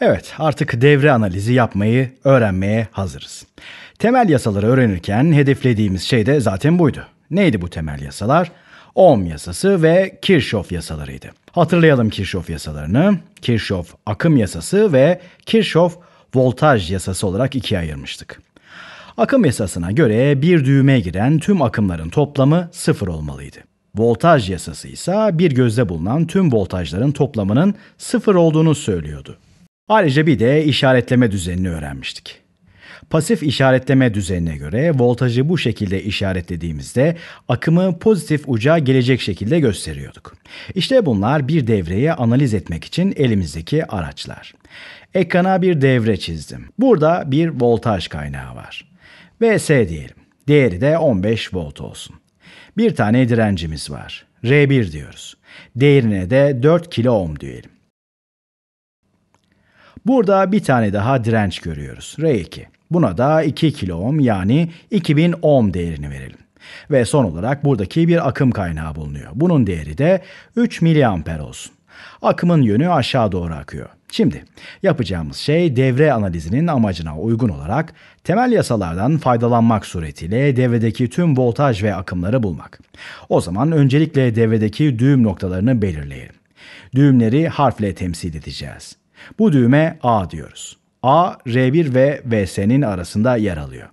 Evet, artık devre analizi yapmayı öğrenmeye hazırız. Temel yasaları öğrenirken hedeflediğimiz şey de zaten buydu. Neydi bu temel yasalar? Ohm yasası ve Kirchhoff yasalarıydı. Hatırlayalım Kirchhoff yasalarını. Kirchhoff akım yasası ve Kirchhoff voltaj yasası olarak ikiye ayırmıştık. Akım yasasına göre bir düğüme giren tüm akımların toplamı sıfır olmalıydı. Voltaj yasası ise bir gözde bulunan tüm voltajların toplamının sıfır olduğunu söylüyordu. Ayrıca bir de işaretleme düzenini öğrenmiştik. Pasif işaretleme düzenine göre voltajı bu şekilde işaretlediğimizde akımı pozitif uca gelecek şekilde gösteriyorduk. İşte bunlar bir devreyi analiz etmek için elimizdeki araçlar. Ekrana bir devre çizdim. Burada bir voltaj kaynağı var. VS diyelim. Değeri de 15 volt olsun. Bir tane direncimiz var. R1 diyoruz. Değerine de 4 kilo ohm diyelim. Burada bir tane daha direnç görüyoruz. R2. Buna da 2 kilo ohm yani 2000 ohm değerini verelim. Ve son olarak buradaki bir akım kaynağı bulunuyor. Bunun değeri de 3 miliamper olsun. Akımın yönü aşağı doğru akıyor. Şimdi yapacağımız şey devre analizinin amacına uygun olarak temel yasalardan faydalanmak suretiyle devredeki tüm voltaj ve akımları bulmak. O zaman öncelikle devredeki düğüm noktalarını belirleyelim. Düğümleri harfle temsil edeceğiz. Bu düğme A diyoruz. A, R1 ve VS'nin arasında yer alıyor.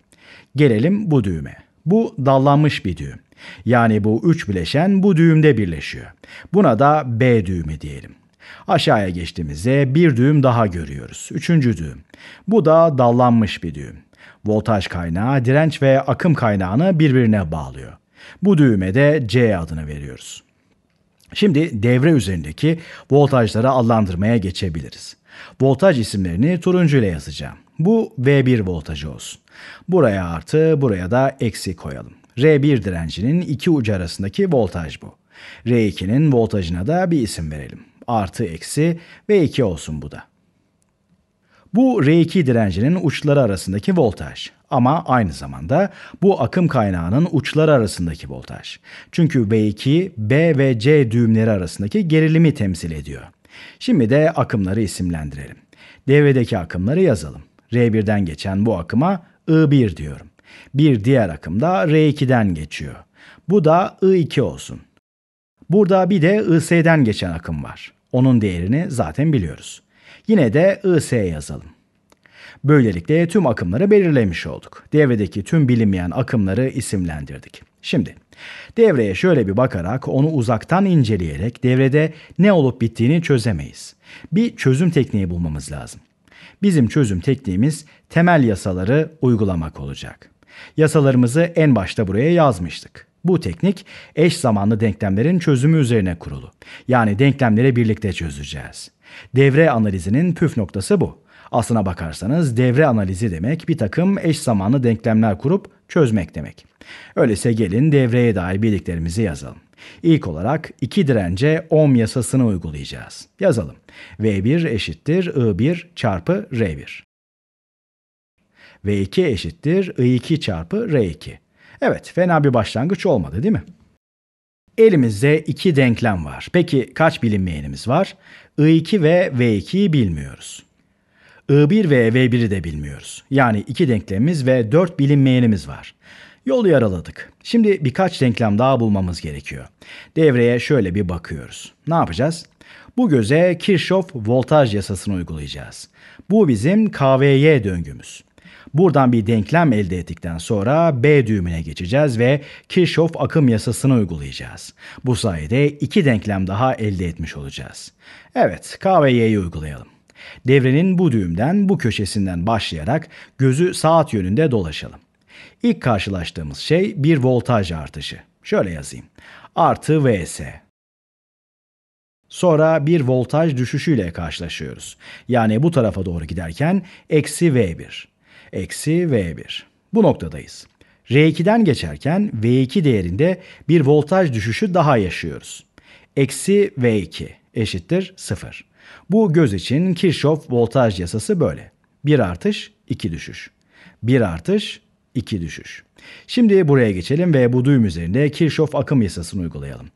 Gelelim bu düğme. Bu dallanmış bir düğüm. Yani bu üç bileşen bu düğümde birleşiyor. Buna da B düğümü diyelim. Aşağıya geçtiğimizde bir düğüm daha görüyoruz. Üçüncü düğüm. Bu da dallanmış bir düğüm. Voltaj kaynağı, direnç ve akım kaynağını birbirine bağlıyor. Bu düğüme de C adını veriyoruz. Şimdi devre üzerindeki voltajları adlandırmaya geçebiliriz. Voltaj isimlerini turuncu ile yazacağım. Bu V1 voltajı olsun. Buraya artı, buraya da eksi koyalım. R1 direncinin iki ucu arasındaki voltaj bu. R2'nin voltajına da bir isim verelim. Artı eksi v 2 olsun bu da. Bu R2 direncinin uçları arasındaki voltaj ama aynı zamanda bu akım kaynağının uçları arasındaki voltaj. Çünkü V2 B ve C düğümleri arasındaki gerilimi temsil ediyor. Şimdi de akımları isimlendirelim. Devredeki akımları yazalım. R1'den geçen bu akıma I1 diyorum. Bir diğer akım da R2'den geçiyor. Bu da I2 olsun. Burada bir de IS'den geçen akım var. Onun değerini zaten biliyoruz. Yine de IS yazalım. Böylelikle tüm akımları belirlemiş olduk. Devredeki tüm bilinmeyen akımları isimlendirdik. Şimdi devreye şöyle bir bakarak onu uzaktan inceleyerek devrede ne olup bittiğini çözemeyiz. Bir çözüm tekniği bulmamız lazım. Bizim çözüm tekniğimiz temel yasaları uygulamak olacak. Yasalarımızı en başta buraya yazmıştık. Bu teknik eş zamanlı denklemlerin çözümü üzerine kurulu. Yani denklemleri birlikte çözeceğiz. Devre analizinin püf noktası bu. Aslına bakarsanız devre analizi demek bir takım eş zamanlı denklemler kurup çözmek demek. Öyleyse gelin devreye dair bildiklerimizi yazalım. İlk olarak iki dirence ohm yasasını uygulayacağız. Yazalım. V1 eşittir I1 çarpı R1. V2 eşittir I2 çarpı R2. Evet fena bir başlangıç olmadı değil mi? Elimizde iki denklem var. Peki kaç bilinmeyenimiz var? I2 ve V2'yi bilmiyoruz. I1 ve V1'i de bilmiyoruz. Yani iki denklemimiz ve dört bilinmeyenimiz var. Yolu yaraladık. Şimdi birkaç denklem daha bulmamız gerekiyor. Devreye şöyle bir bakıyoruz. Ne yapacağız? Bu göze Kirchhoff voltaj yasasını uygulayacağız. Bu bizim KVY döngümüz. Buradan bir denklem elde ettikten sonra B düğümüne geçeceğiz ve Kirchhoff akım yasasını uygulayacağız. Bu sayede iki denklem daha elde etmiş olacağız. Evet, K ve Y'yi uygulayalım. Devrenin bu düğümden, bu köşesinden başlayarak gözü saat yönünde dolaşalım. İlk karşılaştığımız şey bir voltaj artışı. Şöyle yazayım. Artı Vs. Sonra bir voltaj düşüşüyle karşılaşıyoruz. Yani bu tarafa doğru giderken eksi V1 eksi V1. Bu noktadayız. R2'den geçerken V2 değerinde bir voltaj düşüşü daha yaşıyoruz. Eksi V2 eşittir 0. Bu göz için Kirchhoff voltaj yasası böyle. 1 artış 2 düşüş. 1 artış 2 düşüş. Şimdi buraya geçelim ve bu düğüm üzerinde Kirchhoff akım yasasını uygulayalım.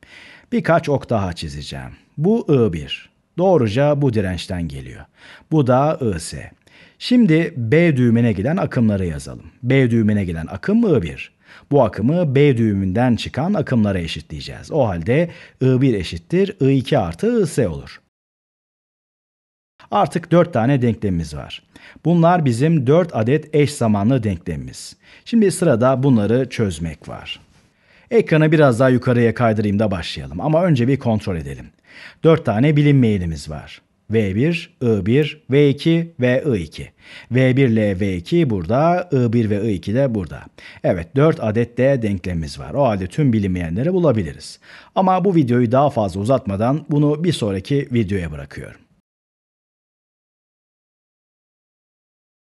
Birkaç ok daha çizeceğim. Bu I1. Doğruca bu dirençten geliyor. Bu da IS. Şimdi B düğümüne giden akımları yazalım. B düğümüne giden akım I1. Bu akımı B düğümünden çıkan akımlara eşitleyeceğiz. O halde I1 eşittir I2 artı IS olur. Artık 4 tane denklemimiz var. Bunlar bizim 4 adet eş zamanlı denklemimiz. Şimdi sırada bunları çözmek var. Ekranı biraz daha yukarıya kaydırayım da başlayalım ama önce bir kontrol edelim. 4 tane bilinmeyenimiz var. V1, I1, V2 ve I2. V1 ile V2 burada, I1 ve I2 de burada. Evet 4 adet de denklemimiz var. O halde tüm bilinmeyenleri bulabiliriz. Ama bu videoyu daha fazla uzatmadan bunu bir sonraki videoya bırakıyorum.